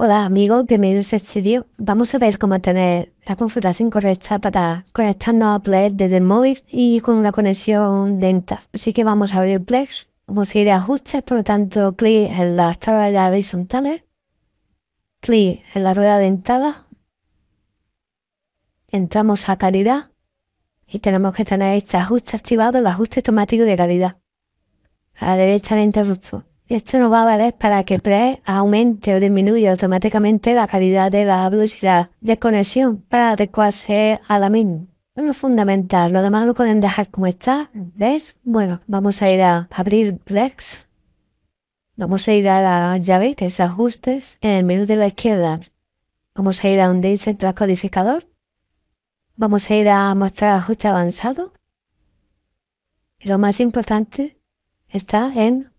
Hola amigos, bienvenidos a este vídeo. Vamos a ver cómo tener la configuración correcta para conectarnos a Plex desde el móvil y con una conexión lenta. Así que vamos a abrir Plex, vamos a ir a ajustes, por lo tanto clic en las tablas horizontales, clic en la rueda dentada, entramos a calidad y tenemos que tener este ajuste activado, el ajuste automático de calidad. A la derecha le interruptor. Esto nos va a valer para que pre aumente o disminuya automáticamente la calidad de la velocidad de conexión para adecuarse a la min Es lo fundamental, lo demás lo pueden dejar como está. ¿Ves? Bueno, vamos a ir a abrir Plex. Vamos a ir a la llave de ajustes en el menú de la izquierda. Vamos a ir a donde dice codificador Vamos a ir a mostrar ajuste avanzado. Y lo más importante está en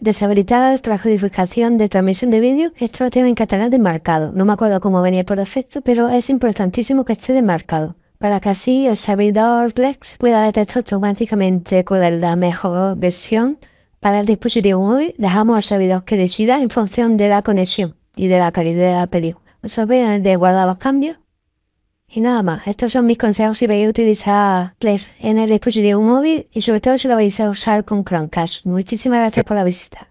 deshabilitar la de transmisión de vídeo. Esto lo tiene en catalán desmarcado. No me acuerdo cómo venía por defecto, pero es importantísimo que esté demarcado para que así el servidor Plex pueda detectar automáticamente cuál es la mejor versión para el dispositivo móvil. Dejamos al servidor que decida en función de la conexión y de la calidad de la película. Os de guardar los cambios y nada más, estos son mis consejos si vais a utilizar Plex en el dispositivo móvil y sobre todo si lo vais a usar con Chromecast. Muchísimas gracias por la visita.